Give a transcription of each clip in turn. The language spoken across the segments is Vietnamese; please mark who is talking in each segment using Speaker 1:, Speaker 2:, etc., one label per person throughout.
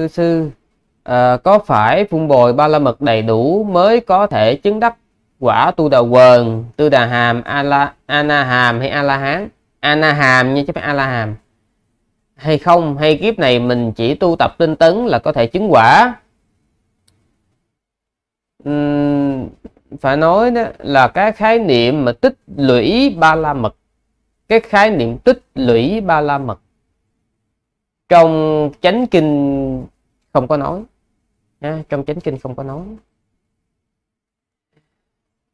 Speaker 1: Thưa sư, à, có phải phun bồi ba la mật đầy đủ mới có thể chứng đắc quả tu đà quần, tu đà hàm, a la ana hàm hay a la hán? Ana hàm nha chứ phải a la hàm. Hay không, hay kiếp này mình chỉ tu tập tinh tấn là có thể chứng quả? Uhm, phải nói đó là cái khái niệm mà tích lũy ba la mật cái khái niệm tích lũy ba la mật trong chánh kinh không có nói à, trong chánh kinh không có nói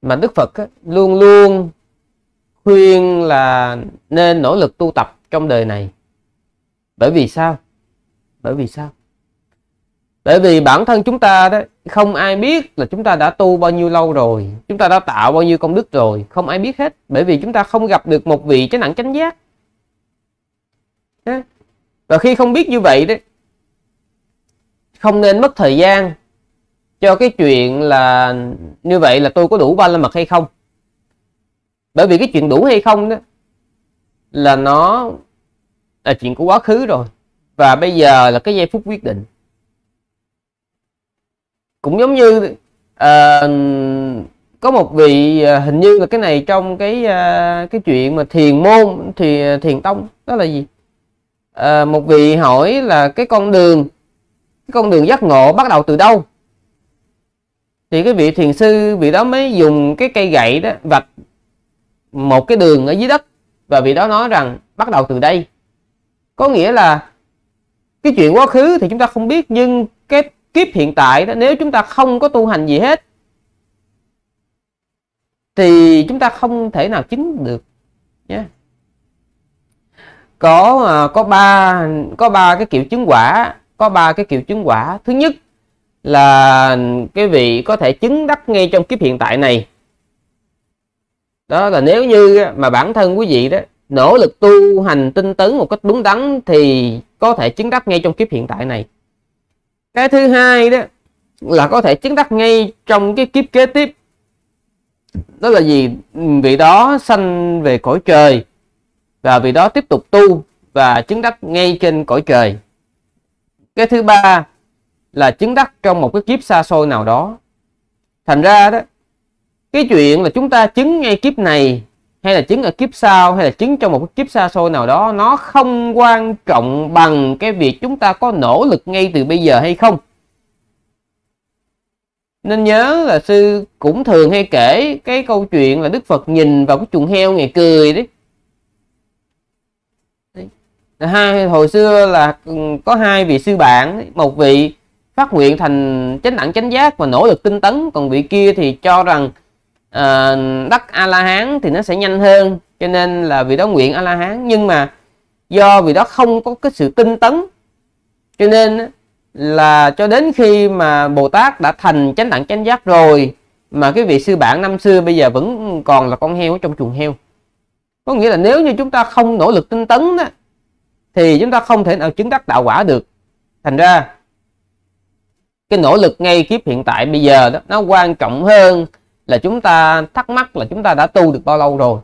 Speaker 1: mà đức phật á, luôn luôn khuyên là nên nỗ lực tu tập trong đời này bởi vì sao bởi vì sao bởi vì bản thân chúng ta đó không ai biết là chúng ta đã tu bao nhiêu lâu rồi chúng ta đã tạo bao nhiêu công đức rồi không ai biết hết bởi vì chúng ta không gặp được một vị chánh nặng chánh giác và khi không biết như vậy đấy không nên mất thời gian cho cái chuyện là như vậy là tôi có đủ ba la mật hay không bởi vì cái chuyện đủ hay không đó là nó là chuyện của quá khứ rồi và bây giờ là cái giây phút quyết định cũng giống như uh, có một vị uh, hình như là cái này trong cái uh, cái chuyện mà thiền môn thì thiền tông đó là gì à, một vị hỏi là cái con đường cái con đường giác ngộ bắt đầu từ đâu thì cái vị thiền sư vị đó mới dùng cái cây gậy đó vạch một cái đường ở dưới đất và vị đó nói rằng bắt đầu từ đây có nghĩa là cái chuyện quá khứ thì chúng ta không biết nhưng cái kiếp hiện tại đó nếu chúng ta không có tu hành gì hết thì chúng ta không thể nào chứng được nhé yeah có à, có ba có ba cái kiểu chứng quả có ba cái kiểu chứng quả thứ nhất là cái vị có thể chứng đắc ngay trong kiếp hiện tại này đó là nếu như mà bản thân quý vị đó nỗ lực tu hành tinh tấn một cách đúng đắn thì có thể chứng đắc ngay trong kiếp hiện tại này cái thứ hai đó là có thể chứng đắc ngay trong cái kiếp kế tiếp đó là gì vị đó sanh về cõi trời và vì đó tiếp tục tu và chứng đắc ngay trên cõi trời cái thứ ba là chứng đắc trong một cái kiếp xa xôi nào đó thành ra đó cái chuyện là chúng ta chứng ngay kiếp này hay là chứng ở kiếp sau hay là chứng trong một cái kiếp xa xôi nào đó nó không quan trọng bằng cái việc chúng ta có nỗ lực ngay từ bây giờ hay không nên nhớ là sư cũng thường hay kể cái câu chuyện là đức phật nhìn vào cái chuồng heo ngày cười đấy hai hồi xưa là ừ, có hai vị sư bạn một vị phát nguyện thành chánh đẳng chánh giác và nỗ lực tinh tấn còn vị kia thì cho rằng à, đắc a la hán thì nó sẽ nhanh hơn cho nên là vị đó nguyện a la hán nhưng mà do vị đó không có cái sự tinh tấn cho nên là cho đến khi mà bồ tát đã thành chánh đẳng chánh giác rồi mà cái vị sư bạn năm xưa bây giờ vẫn còn là con heo trong chuồng heo có nghĩa là nếu như chúng ta không nỗ lực tinh tấn đó thì chúng ta không thể nào chứng đắc đạo quả được thành ra cái nỗ lực ngay kiếp hiện tại bây giờ đó nó quan trọng hơn là chúng ta thắc mắc là chúng ta đã tu được bao lâu rồi